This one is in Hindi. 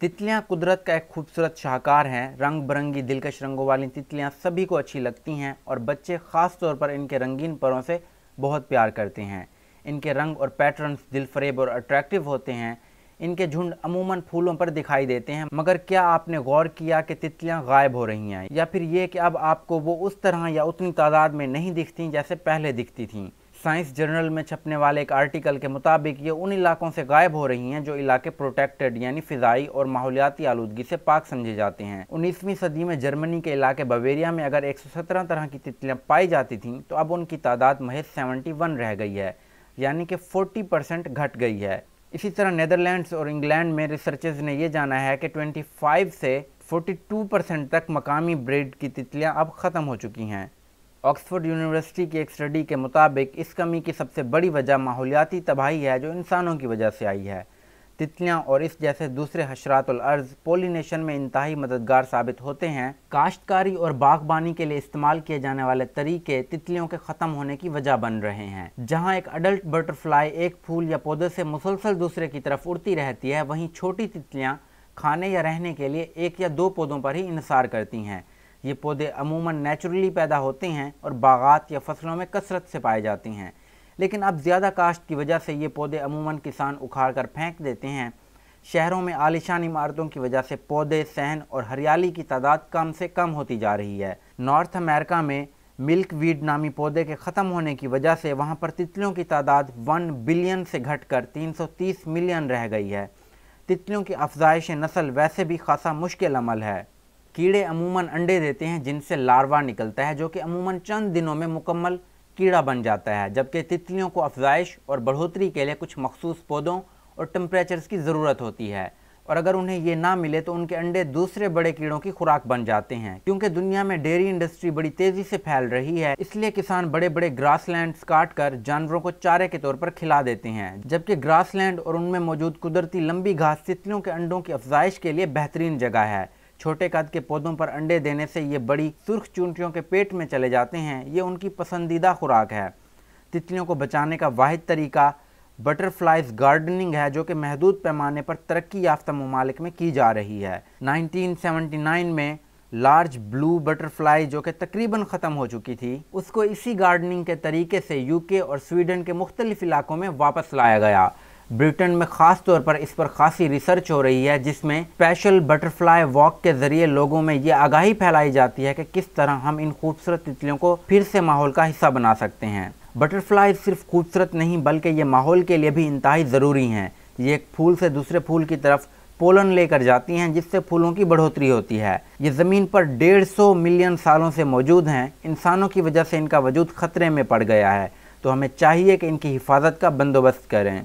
तितलियाँ कुदरत का एक खूबसूरत शाहकार हैं रंग बिरंगी दिलकश रंगों वाली तितलियाँ सभी को अच्छी लगती हैं और बच्चे ख़ास तौर पर इनके रंगीन परों से बहुत प्यार करते हैं इनके रंग और पैटर्न्स दिलफरेब और अट्रैक्टिव होते हैं इनके झुंड अमूमन फूलों पर दिखाई देते हैं मगर क्या आपने गौर किया कि तितलियाँ गायब हो रही हैं या फिर ये कि अब आपको वो उस तरह या उतनी तादाद में नहीं दिखती जैसे पहले दिखती थीं साइंस जर्नल में छपने वाले एक आर्टिकल के मुताबिक ये उन इलाकों से गायब हो रही हैं जो इलाके प्रोटेक्टेड यानी फ़िज़ाई और माहौलियाती आलूदगी से पाक समझे जाते हैं उन्नीसवीं सदी में जर्मनी के इलाके बवेरिया में अगर 117 तरह की तितलियाँ पाई जाती थीं तो अब उनकी तादाद महज 71 रह गई है यानी कि 40 परसेंट घट गई है इसी तरह नदरलैंड्स और इंग्लैंड में रिसर्चर्स ने यह जाना है कि ट्वेंटी से 42 परसेंट तक मकामी ब्रेड की तितलियाँ अब ख़त्म हो चुकी हैं ऑक्सफोर्ड यूनिवर्सिटी की एक स्टडी के मुताबिक इस कमी की सबसे बड़ी वजह माहौलियाती तबाही है जो इंसानों की वजह से आई है तितलियाँ और इस जैसे दूसरे हशरातलर्ज पोलिनेशन में इंतहाई मददगार साबित होते हैं काश्तकारी और बागबानी के लिए इस्तेमाल किए जाने वाले तरीके तितलियों के ख़त्म होने की वजह बन रहे हैं जहाँ एक अडल्ट बटरफ्लाई एक फूल या पौधे से मुसलसल दूसरे की तरफ उड़ती रहती है वहीं छोटी तितलियाँ खाने या रहने के लिए एक या दो पौधों पर ही इंसार करती हैं ये पौधे अमूमन नेचुरली पैदा होते हैं और बागात या फसलों में कसरत से पाए जाते हैं लेकिन अब ज़्यादा काश्त की वजह से ये पौधे अमूमन किसान उखाड़ कर फेंक देते हैं शहरों में आलिशान इमारतों की वजह से पौधे सहन और हरियाली की तादाद कम से कम होती जा रही है नॉर्थ अमेरिका में मिल्क वीड नामी पौधे के ख़त्म होने की वजह से वहाँ पर तितलियों की तादाद वन बिलियन से घटकर 330 मिलियन रह गई है तितलियों की अफजाइश नस्ल वैसे भी खासा मुश्किल अमल है कीड़े अमूमन अंडे देते हैं जिनसे लार्वा निकलता है जो कि अमूमन चंद दिनों में मुकम्मल कीड़ा बन जाता है जबकि तितलियों को अफजाइश और बढ़ोतरी के लिए कुछ मखसूस पौधों और टम्परेचर्स की ज़रूरत होती है और अगर उन्हें ये ना मिले तो उनके अंडे दूसरे बड़े कीड़ों की खुराक बन जाते हैं क्योंकि दुनिया में डेयरी इंडस्ट्री बड़ी तेज़ी से फैल रही है इसलिए किसान बड़े बड़े ग्रास लैंड काट कर जानवरों को चारे के तौर पर खिला देते हैं जबकि ग्रास लैंड और उनमें मौजूद कुदरती लंबी घास तितलियों के अंडों की अफजाइश के लिए बेहतरीन जगह है छोटे कद के पौधों पर अंडे देने से ये बड़ी सुर्ख चूंटियों के पेट में चले जाते हैं ये उनकी पसंदीदा खुराक है तितलियों को बचाने का वाद तरीका बटरफ्लाइज गार्डनिंग है जो कि महदूद पैमाने पर तरक्की याफ्ता ममालिक में की जा रही है 1979 में लार्ज ब्लू बटरफ्लाई जो कि तकरीबन ख़त्म हो चुकी थी उसको इसी गार्डनिंग के तरीके से यूके और स्वीडन के मुख्तलिफ इलाकों में वापस लाया गया ब्रिटेन में खास तौर पर इस पर खासी रिसर्च हो रही है जिसमें स्पेशल बटरफ्लाई वॉक के जरिए लोगों में ये आगाही फैलाई जाती है कि किस तरह हम इन खूबसूरत तितलियों को फिर से माहौल का हिस्सा बना सकते हैं बटरफ्लाई सिर्फ खूबसूरत नहीं बल्कि ये माहौल के लिए भी इंतहाई ज़रूरी हैं ये एक फूल से दूसरे फूल की तरफ पोलन लेकर जाती हैं जिससे फूलों की बढ़ोतरी होती है ये ज़मीन पर 150 मिलियन सालों से मौजूद हैं इंसानों की वजह से इनका वजूद ख़तरे में पड़ गया है तो हमें चाहिए कि इनकी हिफाजत का बंदोबस्त करें